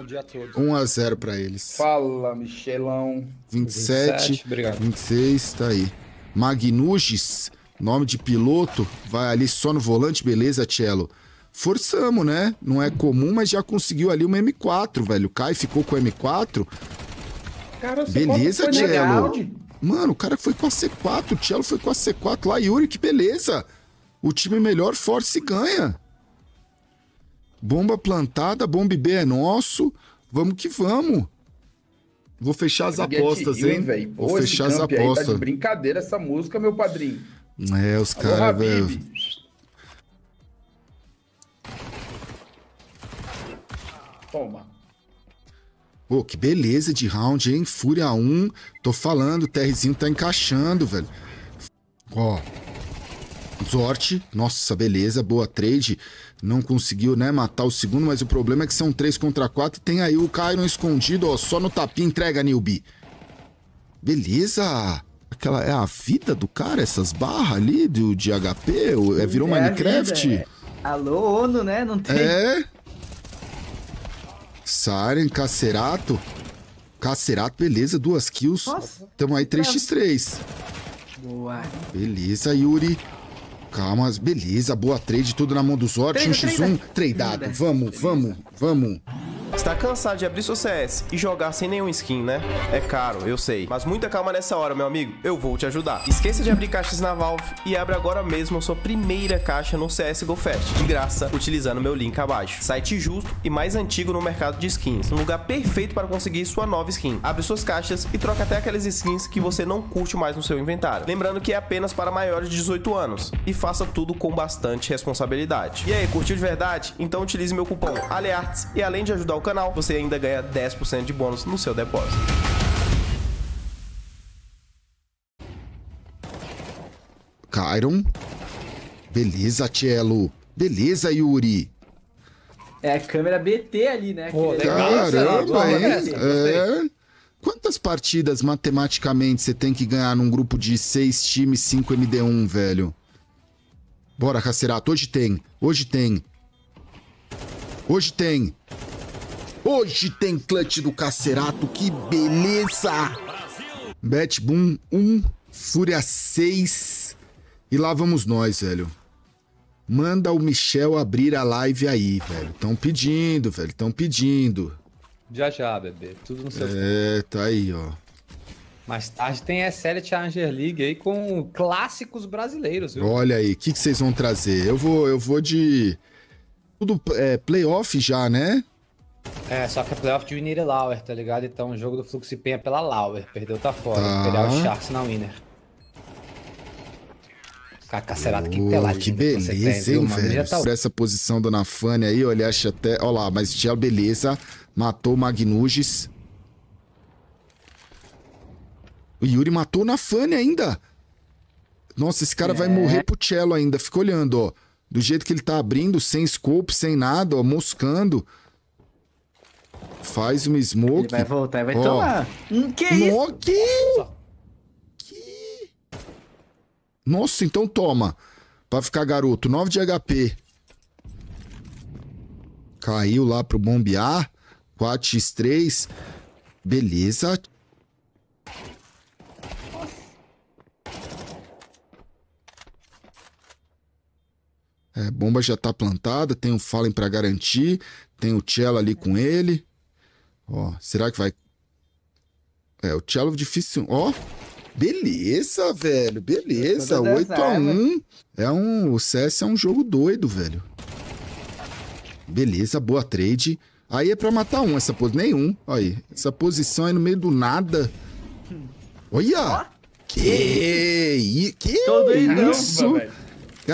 Bom dia a todos. 1 a 0 para eles. Fala, Michelão. 27, 27 obrigado. 26, tá aí. Magnuges, nome de piloto, vai ali só no volante, beleza, Cello? Forçamos, né? Não é comum, mas já conseguiu ali uma M4, velho. Cai ficou com a M4. Cara, beleza, Cello. Mano, o cara foi com a C4, o Cello foi com a C4 lá. Yuri, que beleza. O time melhor, força e ganha. Bomba plantada, bombe B é nosso. Vamos que vamos. Vou fechar as apostas, hein? Véio. Vou fechar as apostas. Tá de brincadeira essa música, meu padrinho. É, os caras, velho. Toma. Pô, que beleza de round, hein? Fúria 1. Tô falando, o TRzinho tá encaixando, velho. Ó. Sorte, nossa, beleza, boa trade. Não conseguiu, né, matar o segundo, mas o problema é que são 3 contra 4. Tem aí o Cairon escondido, ó, só no tapinha entrega, Nilby. Beleza! Aquela é a vida do cara, essas barras ali do, de HP? É, virou é Minecraft? é. Alô, ONU, né? Não tem. É. Saren, Cacerato. Cacerato, beleza, duas kills. Nossa. Tamo aí 3x3. Boa. Beleza, Yuri. Calma, beleza, boa trade, tudo na mão do Zord. Um x1, tradeado. Vamos, vamos, vamos. Está cansado de abrir seu CS e jogar sem nenhum skin, né? É caro, eu sei. Mas muita calma nessa hora, meu amigo. Eu vou te ajudar. Esqueça de abrir caixas na Valve e abre agora mesmo a sua primeira caixa no CSGO Fest, de graça, utilizando meu link abaixo. Site justo e mais antigo no mercado de skins. Um lugar perfeito para conseguir sua nova skin. Abre suas caixas e troca até aquelas skins que você não curte mais no seu inventário. Lembrando que é apenas para maiores de 18 anos. E faça tudo com bastante responsabilidade. E aí, curtiu de verdade? Então utilize meu cupom ALEARTES e além de ajudar o canal, canal, você ainda ganha 10% de bônus no seu depósito. Caíram. Beleza, Tielo. Beleza, Yuri. É a câmera BT ali, né? Pô, Caramba, hein? é. Quantas partidas matematicamente você tem que ganhar num grupo de 6 times 5 MD1, velho? Bora, Cacerato. Hoje tem. Hoje tem. Hoje tem. Hoje tem clutch do Cacerato, que beleza! Betboom 1, Fúria 6. E lá vamos nós, velho. Manda o Michel abrir a live aí, velho. Tão pedindo, velho. Tão pedindo. Já já, bebê. Tudo no seu. É, tá aí, ó. Mais tarde tem a SL Challenger League aí com clássicos brasileiros, viu? Olha aí, o que, que vocês vão trazer? Eu vou, eu vou de. Tudo é, playoff já, né? É, só que é playoff de Winner e Lauer, tá ligado? Então o jogo do Fluxo e Penha é pela Lauer. Perdeu, tá fora. Tá. o e Sharks na Winner. Cacacerado, oh, que pelada. Que beleza, hein, velho? Já tá... Essa posição do Nafane aí, olha, acha até. Olha lá, mas já beleza. Matou o Magnuges. O Yuri matou o Nafane ainda. Nossa, esse cara é. vai morrer pro Cello ainda. Fica olhando, ó. Do jeito que ele tá abrindo, sem scope, sem nada, ó, moscando. Faz uma smoke. Ele vai voltar e vai oh. tomar. Hum, que smoke? isso? Que? Nossa. então toma. Pra ficar garoto. 9 de HP. Caiu lá pro bombear. 4x3. Beleza. É, bomba já tá plantada, tem o Fallen pra garantir, tem o Cello ali com ele. Ó, será que vai... É, o Tchelo difícil... Ó, beleza, velho, beleza. 8x1. É um... O CS é um jogo doido, velho. Beleza, boa trade. Aí é pra matar um, essa posição. Nenhum. Aí, essa posição aí no meio do nada. Olha! Oh? Que, que, que Todo isso?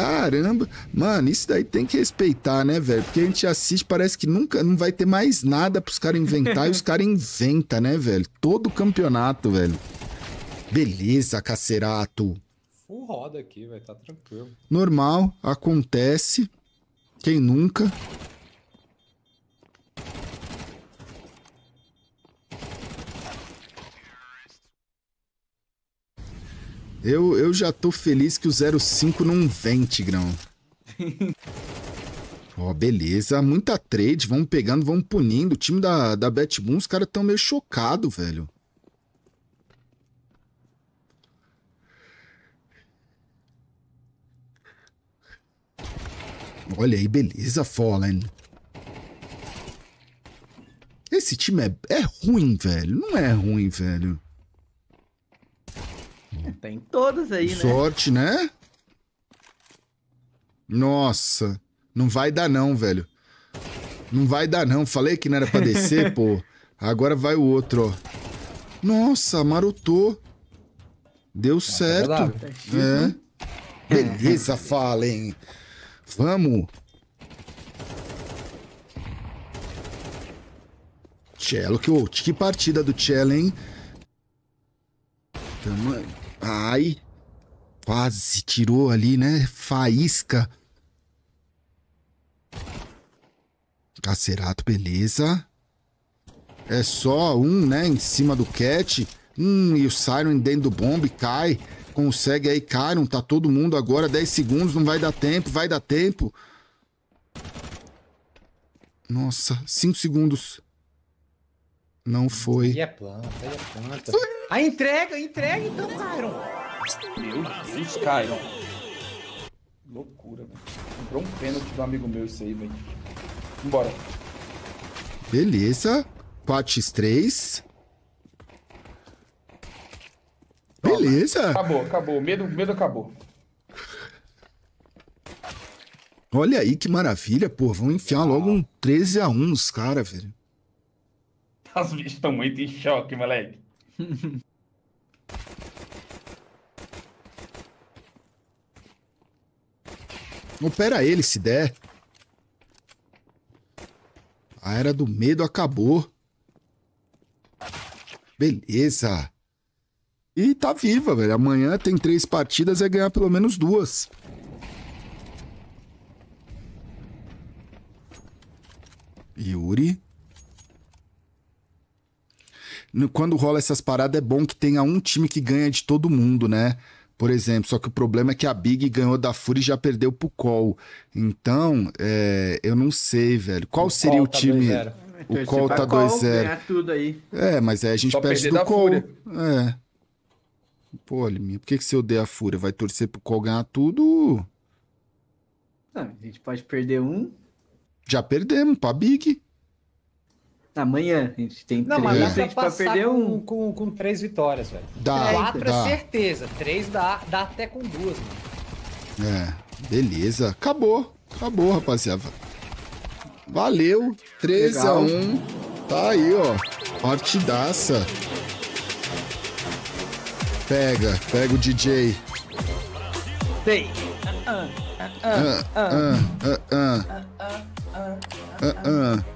Caramba, mano, isso daí tem que respeitar, né, velho? Porque a gente assiste, parece que nunca não vai ter mais nada pros caras inventar e os caras inventam, né, velho? Todo campeonato, velho. Beleza, cacerato. Full roda aqui, velho, tá tranquilo. Normal, acontece. Quem nunca? Eu, eu já tô feliz que o 05 não vem, Tigrão. Ó, oh, beleza. Muita trade. Vamos pegando, vamos punindo. O time da, da Betboom, os caras tão meio chocados, velho. Olha aí, beleza, Fallen. Esse time é, é ruim, velho. Não é ruim, velho. Tem todas aí, né? Sorte, né? Nossa, não vai dar não, velho. Não vai dar não. Falei que não era pra descer, pô. Agora vai o outro, ó. Nossa, marotou. Deu tá certo. Tá é. Beleza, Fallen. Vamos. Cello, que, oh, que partida do Cello, hein? Aí quase tirou ali, né? Faísca. Cacerato, beleza. É só um, né? Em cima do Cat. Hum, e o Siren dentro do bombe cai. Consegue aí, Kyron. Tá todo mundo agora. 10 segundos, não vai dar tempo. Vai dar tempo. Nossa, 5 segundos. Não foi. E a é planta, e a é planta. A entrega, entrega então, Kyron. Meu Deus, Caio. Loucura, velho. Comprou um pênalti do amigo meu isso aí, velho. Vambora. Beleza. 4x3. Beleza. Acabou, acabou. medo, medo acabou. Olha aí que maravilha, pô. Vão enfiar logo um 13 x 1 nos caras, velho. Os bichos estão muito em choque, moleque. Opera ele se der. A era do medo acabou. Beleza. E tá viva, velho. Amanhã tem três partidas e é ganhar pelo menos duas. Yuri. Quando rola essas paradas, é bom que tenha um time que ganha de todo mundo, né? por exemplo. Só que o problema é que a Big ganhou da Fury e já perdeu pro Col. Então, é, eu não sei, velho. Qual o seria o tá time? O Col tá 2-0. É, mas aí a gente Só perde do Call É. Pô, Liminha, por que, que você odeia a Fúria? Vai torcer pro Col ganhar tudo? Não, a gente pode perder um. Já perdemos pra Big. Amanhã a gente tem não, três. Não, mas dá pra, pra perder com, um... com, com, três vitórias, velho. Dá, Quatro dá. é certeza. Três dá, dá até com duas, mano. É, beleza. Acabou. Acabou, rapaziada. Valeu. 3 Legal. a 1 Tá aí, ó. Partidaça. Pega, pega o DJ. Tem. Ah, ah, ah, ah, ah, ah, ah, ah, ah.